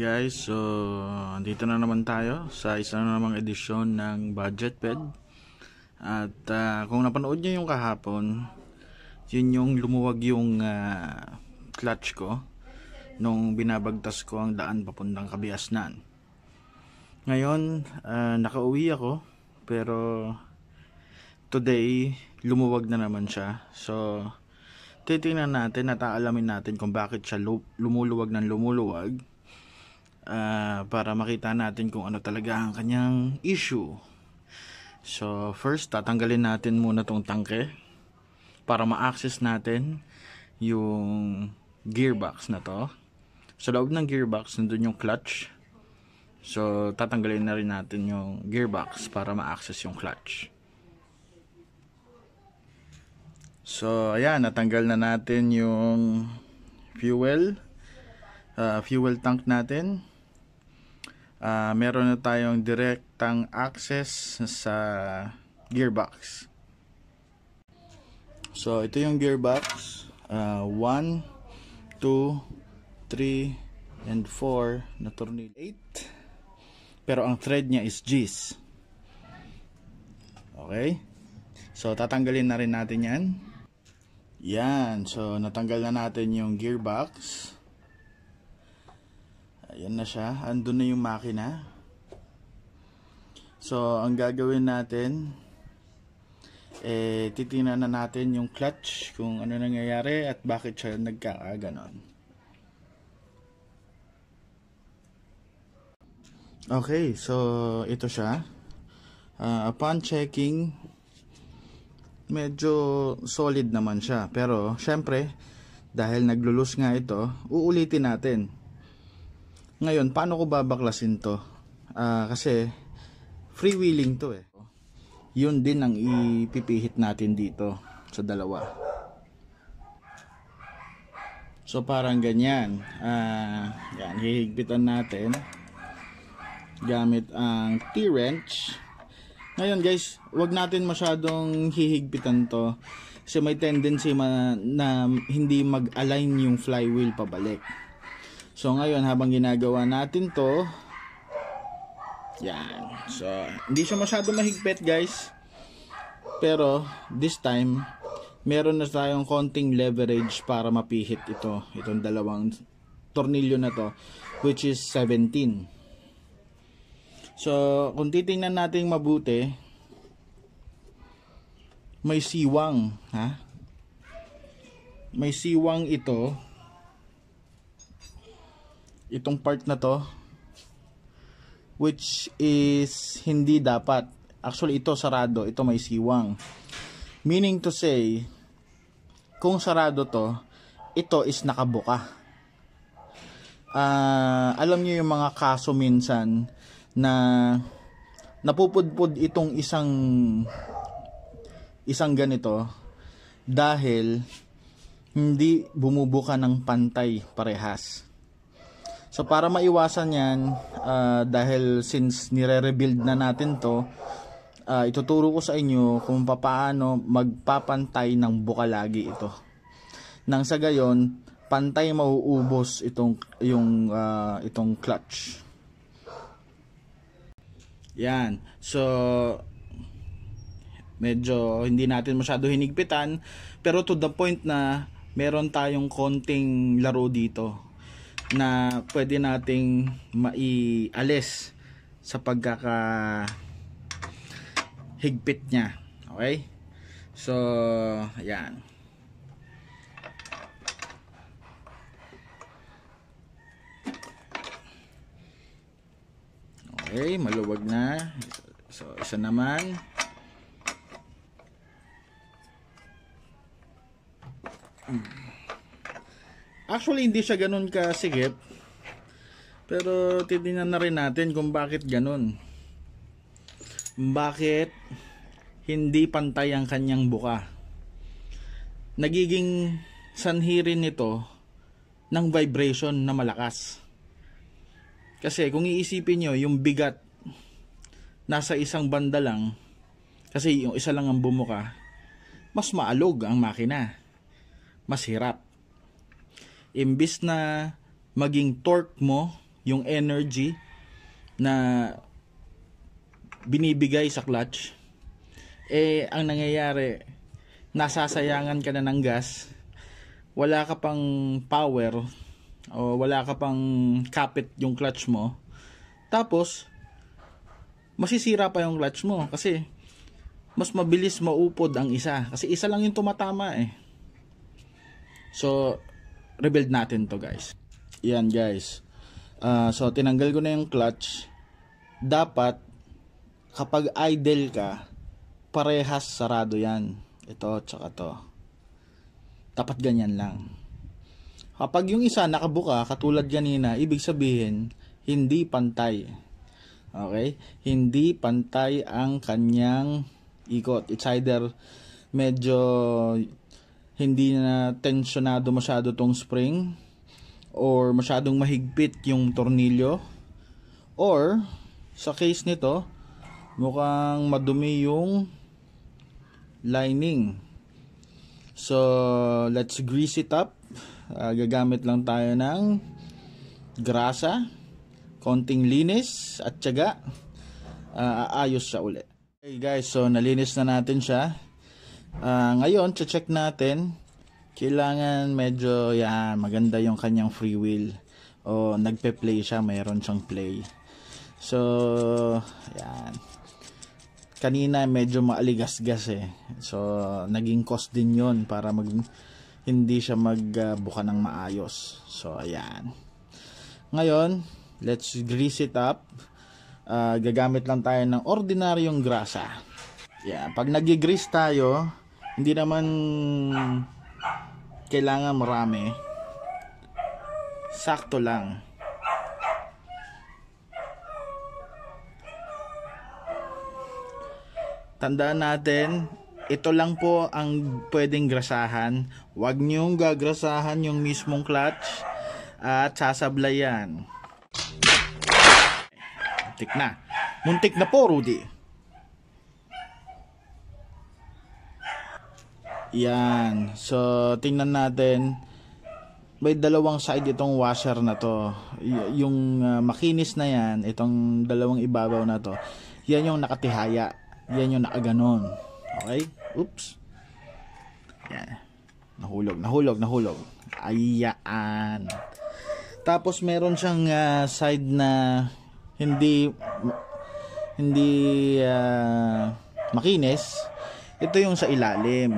guys, so andito na naman tayo sa isa na namang edisyon ng Budget Ped At uh, kung napanood nyo yung kahapon, yun yung lumuwag yung uh, clutch ko nung binabagtas ko ang daan papuntang Kabiasnan Ngayon, uh, nakauwi ako pero today lumuwag na naman siya so titingnan natin at aalamin natin kung bakit siya lumuluwag ng lumuluwag uh, para makita natin kung ano talaga ang kanyang issue. So first, tatanggalin natin muna tong tangke para ma-access natin yung gearbox na to. Sa loob ng gearbox, nandun yung clutch. So, tatanggalin na rin natin yung gearbox para ma-access yung clutch. So, ayan, natanggal na natin yung fuel, uh, fuel tank natin uh, meron na tayong direktang access sa gearbox so ito yung gearbox 1 2 3 and 4 na tornillo 8 pero ang thread niya is G's okay so tatanggalin na rin natin yan yan so natanggal na natin yung gearbox Ayan na siya. Andun na yung makina. So, ang gagawin natin, eh, titingnan na natin yung clutch, kung ano nangyayari at bakit siya nagkakaganon. Okay, so ito siya. Uh, upon checking, medyo solid naman siya. Pero, syempre, dahil naglulus nga ito, uulitin natin ngayon, paano ko babaklasin to? Uh, kasi freewheeling to eh. Yun din ang ipipihit natin dito sa dalawa. So parang ganyan. Uh, yan, hihigpitan natin gamit ang T-wrench. Ngayon guys, wag natin masyadong hihigpitan to kasi may tendency ma na hindi mag-align yung flywheel pabalik. So ngayon habang ginagawa natin to, yan. So hindi siya masyado mahigpit guys. Pero this time meron na tayong konting leverage para mapihit ito, itong dalawang tornilyo na to which is 17. So kung titingnan natin mabuti, may siwang ha. May siwang ito itong part na to which is hindi dapat actually ito sarado ito may siwang meaning to say kung sarado to ito is nakabuka uh, alam niyo yung mga kaso minsan na napupudpud itong isang isang ganito dahil hindi bumubuka ng pantay parehas So para maiwasan yan, uh, dahil since nire-rebuild na natin to, uh, ituturo ko sa inyo kung paano magpapantay ng bukalagi ito. Nang sa gayon, pantay mauubos itong yung uh, itong clutch. Yan. So medyo hindi natin masyado hinigpitan pero to the point na meron tayong konting laro dito na pwede nating maialis sa pagkaka higpit niya. Okay? So, ayan. Okay, maluwag na. So, isa naman. Hmm. Actually, hindi siya ganun kasigip. Pero titingnan na rin natin kung bakit ganun. Bakit hindi pantay ang kanyang buka. Nagiging sanhi rin nito ng vibration na malakas. Kasi kung iisipin nyo, yung bigat nasa isang banda lang, kasi yung isa lang ang bumuka, mas maalog ang makina. Mas hirap imbis na maging torque mo, yung energy na binibigay sa clutch, eh ang nangyayari, nasasayangan ka na ng gas, wala ka pang power, o wala ka pang kapit yung clutch mo, tapos, masisira pa yung clutch mo kasi mas mabilis maupod ang isa kasi isa lang yung tumatama eh. So, rebuild natin to guys yan guys uh, so tinanggal ko na yung clutch dapat kapag idle ka parehas sarado yan ito tsaka to dapat ganyan lang kapag yung isa nakabuka katulad ganina ibig sabihin hindi pantay okay hindi pantay ang kanyang ikot it's either medyo hindi na tensionado masyado tong spring or masyadong mahigpit yung tornilyo or sa case nito mukhang madumi yung lining so let's grease it up uh, gagamit lang tayo ng grasa konting linis at syaga uh, ah, aayos siya ulit okay guys so nalinis na natin siya Uh, ngayon, check natin. Kailangan medyo yan, maganda yung kanyang free will. O nagpe-play siya, mayroon siyang play. So, yan. Kanina medyo maaligasgas eh. So, naging cost din yon para mag hindi siya magbuka uh, ng maayos. So, ayan. Ngayon, let's grease it up. Uh, gagamit lang tayo ng ordinaryong grasa. Yeah, pag nag-grease tayo, hindi naman kailangan marami sakto lang tandaan natin ito lang po ang pwedeng grasahan wag niyong gagrasahan yung mismong clutch at sasablayan muntik na muntik na po Rudy Yan. So, tingnan natin. May dalawang side itong washer na to. Y- yung uh, makinis na yan, itong dalawang ibabaw na to. Yan yung nakatihaya. Yan yung nakaganon. Okay? Oops. Yan. Nahulog, nahulog, nahulog. Ayan. Tapos meron siyang uh, side na hindi hindi uh, makinis ito yung sa ilalim.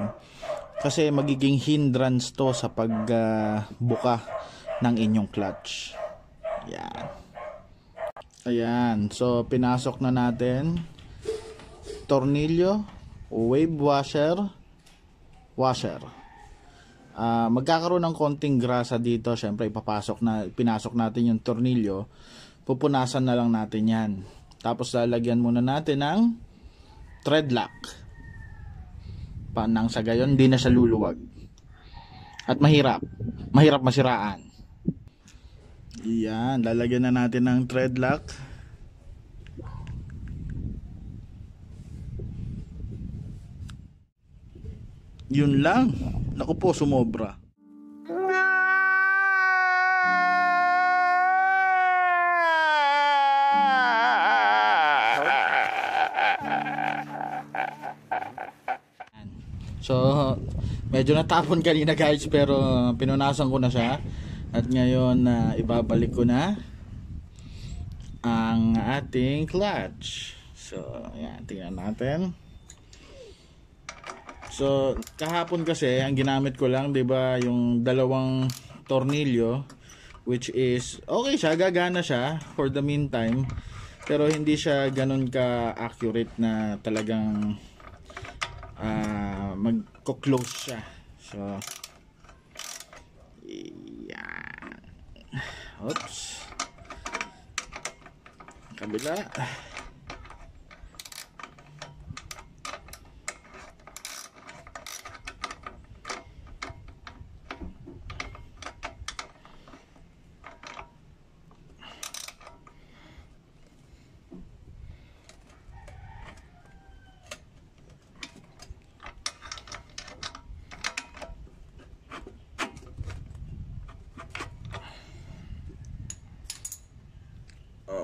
Kasi magiging hindrance to sa pagbuka uh, ng inyong clutch. Yan. Ayan. So, pinasok na natin. Tornilyo, wave washer, washer. Uh, magkakaroon ng konting grasa dito. syempre ipapasok na, pinasok natin yung tornilyo. Pupunasan na lang natin yan. Tapos, lalagyan muna natin ng thread lock panang sa gayon hindi na siya luluwag. At mahirap. Mahirap masiraan. Iyan, lalagyan na natin ng thread Yun lang. Naku po, sumobra. So, medyo natapon kanina guys pero pinunasan ko na siya. At ngayon, uh, ibabalik ko na ang ating clutch. So, yan. Tingnan natin. So, kahapon kasi, ang ginamit ko lang, 'di ba, yung dalawang tornilyo which is okay siya, gagana siya for the meantime, pero hindi siya ganun ka accurate na talagang uh, magko-close siya. So, yan. Oops. Kabila. Kabila.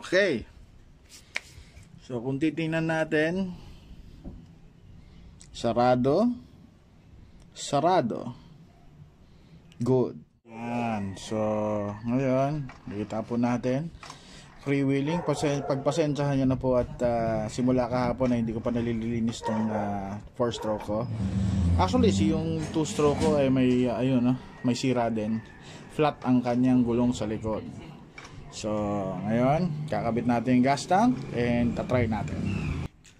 Okay. So kung titingnan natin, sarado, sarado. Good. Yan. So, ngayon, nakita po natin. free pasen pagpasensyahan nyo na po at uh, simula kahapon na hindi ko pa nalilinis tong uh, stroke ko. Actually, si yung 2-stroke ko ay eh, may, uh, ayun, uh, may sira din. Flat ang kanyang gulong sa likod. So, ngayon, kakabit natin yung gas tank and tatry natin.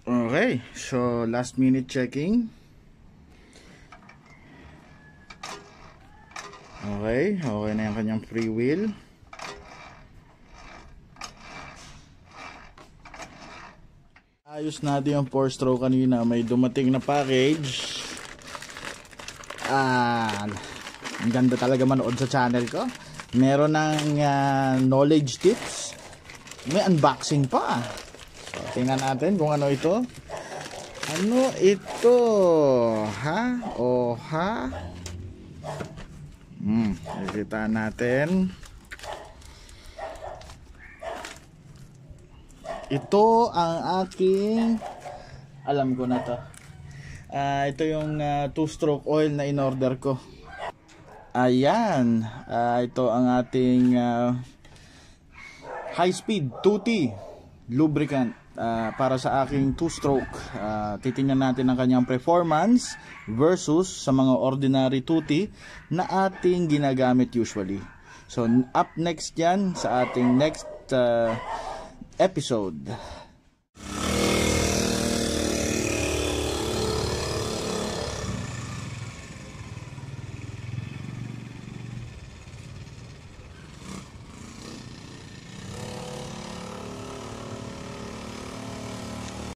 Okay, so last minute checking. Okay, okay na yung kanyang free wheel. Ayos natin yung 4-stroke kanina. May dumating na package. Ah, ang ganda talaga manood sa channel ko meron ng uh, knowledge tips may unboxing pa so, tingnan natin kung ano ito ano ito ha o ha hmm nakita natin ito ang aking alam ko na to uh, ito yung 2 uh, ah, stroke oil na in order ko Ayan, uh, ito ang ating uh, high speed 2T lubricant uh, para sa aking two-stroke. Uh, titingnan natin ang kanyang performance versus sa mga ordinary 2T na ating ginagamit usually. So up next yan sa ating next uh, episode.